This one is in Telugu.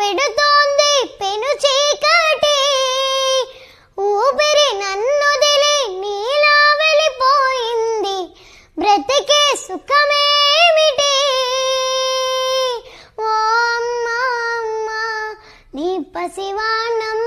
పెడుతోంది పెను చీకటి ఊపిరి దిలి నీలా వెళ్ళిపోయింది బ్రతికే సుఖమేమిటి ఓ అమ్మ నీ పసివాణం